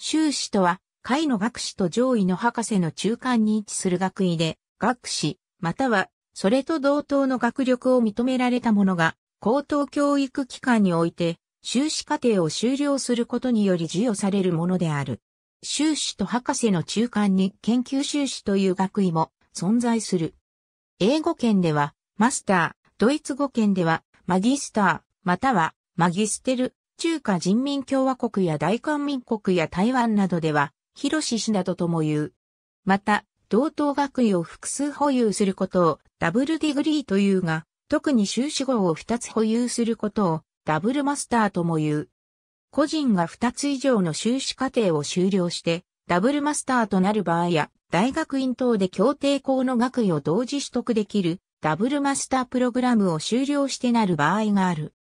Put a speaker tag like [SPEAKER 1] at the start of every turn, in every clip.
[SPEAKER 1] 修士とは、下位の学士と上位の博士の中間に位置する学位で、学士、または、それと同等の学力を認められた者が、高等教育機関において、修士課程を修了することにより授与されるものである。修士と博士の中間に研究修士という学位も存在する。英語圏では、マスター、ドイツ語圏では、マギスター、または、マギステル中華人民共和国や大韓民国や台湾などでは、広志氏などとも言う。また、同等学位を複数保有することをダブルディグリーというが、特に修士号を2つ保有することをダブルマスターとも言う。個人が2つ以上の修士課程を修了して、ダブルマスターとなる場合や、大学院等で協定校の学位を同時取得できるダブルマスタープログラムを修了してなる場合がある。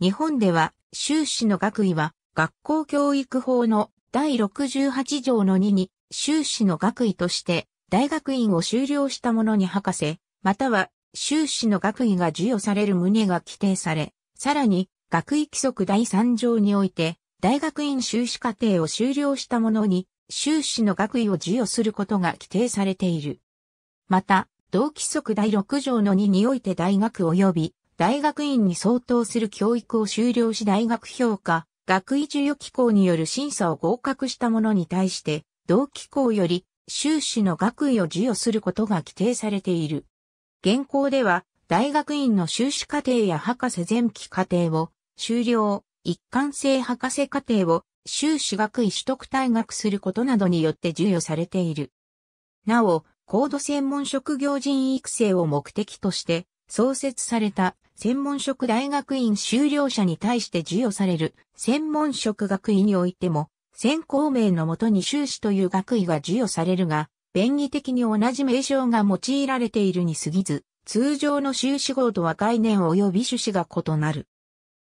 [SPEAKER 1] 日本では修士の学位は、学校教育法の第68条の2に、修士の学位として、大学院を修了した者に博士、または、修士の学位が授与される旨が規定され、さらに、学位規則第3条において、大学院修士課程を修了した者に、修士の学位を授与することが規定されている。また、同規則第6条の2において大学及び大学院に相当する教育を修了し大学評価、学位授与機構による審査を合格した者に対して、同機構より修士の学位を授与することが規定されている。現行では、大学院の修士課程や博士前期課程を、修了、一貫性博士課程を、修士学位取得退学することなどによって授与されている。なお、高度専門職業人育成を目的として、創設された専門職大学院修了者に対して授与される専門職学位においても、専攻名のもとに修士という学位が授与されるが、便宜的に同じ名称が用いられているに過ぎず、通常の修士号とは概念及び趣旨が異なる。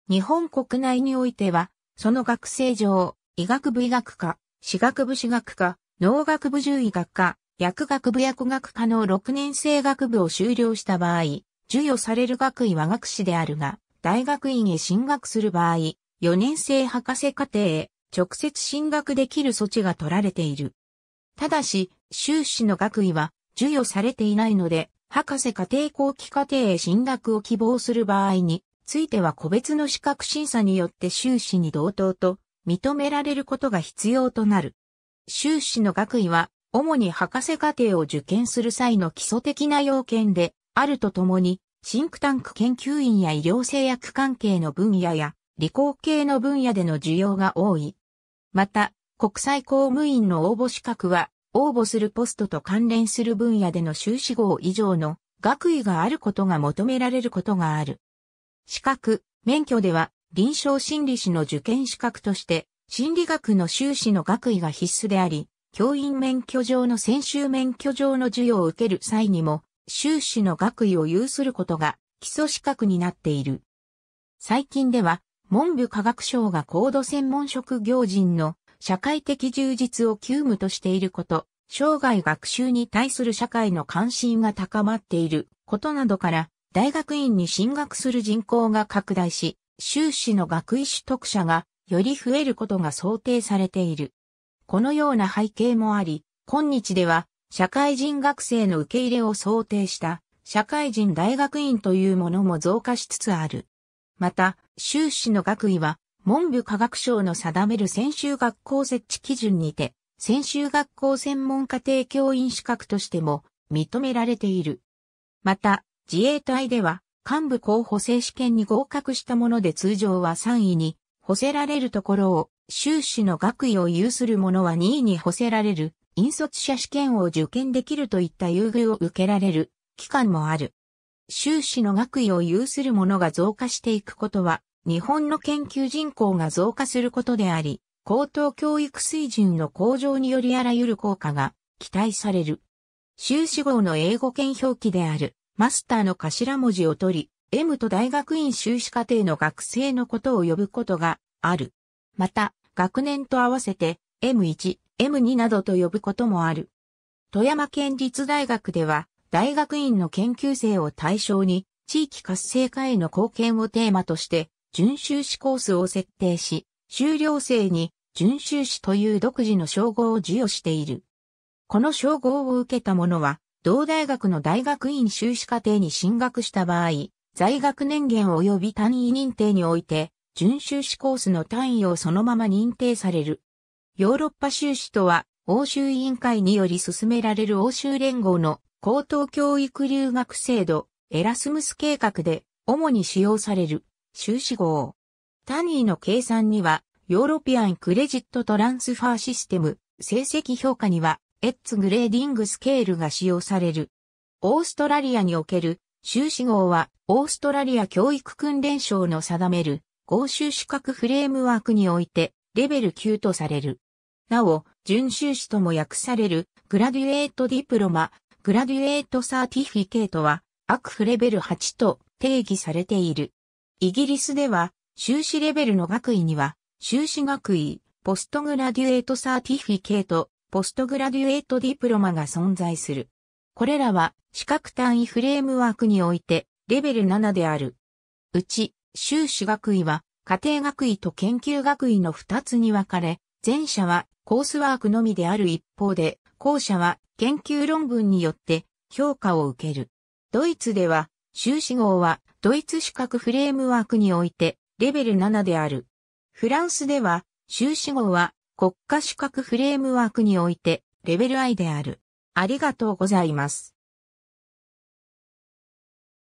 [SPEAKER 1] 日本国内においては、その学生上、医学部医学科、私学部私学科、農学部獣医学科、薬学部薬学科の6年生学部を修了した場合、授与される学位は学士であるが、大学院へ進学する場合、4年生博士課程へ直接進学できる措置が取られている。ただし、修士の学位は授与されていないので、博士課程後期課程へ進学を希望する場合に、ついては個別の資格審査によって修士に同等と認められることが必要となる。修士の学位は、主に博士課程を受験する際の基礎的な要件で、あるとともに、シンクタンク研究員や医療製薬関係の分野や、理工系の分野での需要が多い。また、国際公務員の応募資格は、応募するポストと関連する分野での修士号以上の学位があることが求められることがある。資格、免許では、臨床心理士の受験資格として、心理学の修士の学位が必須であり、教員免許上の専修免許上の授与を受ける際にも、修士の学位を有することが基礎資格になっている。最近では、文部科学省が高度専門職業人の社会的充実を急務としていること、生涯学習に対する社会の関心が高まっていることなどから、大学院に進学する人口が拡大し、修士の学位取得者がより増えることが想定されている。このような背景もあり、今日では社会人学生の受け入れを想定した社会人大学院というものも増加しつつある。また、修士の学位は文部科学省の定める専修学校設置基準にて、専修学校専門家庭教員資格としても認められている。また、自衛隊では幹部候補生試験に合格したもので通常は3位に補せられるところを、修士の学位を有する者は2位に補せられる引率者試験を受験できるといった優遇を受けられる期間もある。修士の学位を有する者が増加していくことは、日本の研究人口が増加することであり、高等教育水準の向上によりあらゆる効果が期待される。修士号の英語圏表記である、マスターの頭文字を取り、M と大学院修士課程の学生のことを呼ぶことがある。また、学年と合わせて、M1、M2 などと呼ぶこともある。富山県立大学では、大学院の研究生を対象に、地域活性化への貢献をテーマとして、準修士コースを設定し、修了生に準修士という独自の称号を授与している。この称号を受けた者は、同大学の大学院修士課程に進学した場合、在学年限及び単位認定において、準修士コースの単位をそのまま認定される。ヨーロッパ修士とは、欧州委員会により進められる欧州連合の高等教育留学制度、エラスムス計画で、主に使用される、修士号。タニーの計算には、ヨーロピアンクレジットトランスファーシステム、成績評価には、エッツグレーディングスケールが使用される。オーストラリアにおける修士号は、オーストラリア教育訓練省の定める、合衆資格フレームワークにおいて、レベル9とされる。なお、準修士とも訳される、グラデュエートディプロマ、グラデュエートサーティフィケートは、アクフレベル8と定義されている。イギリスでは、修士レベルの学位には、修士学位、ポストグラデュエートサーティフィケート、ポストグラデュエートディプロマが存在する。これらは、資格単位フレームワークにおいて、レベル7である。うち、修士学位は、家庭学位と研究学位の2つに分かれ、前者はコースワークのみである一方で、後者は研究論文によって評価を受ける。ドイツでは、修士号はドイツ資格フレームワークにおいてレベル7である。フランスでは、修士号は国家資格フレームワークにおいてレベル I である。ありがとうございます。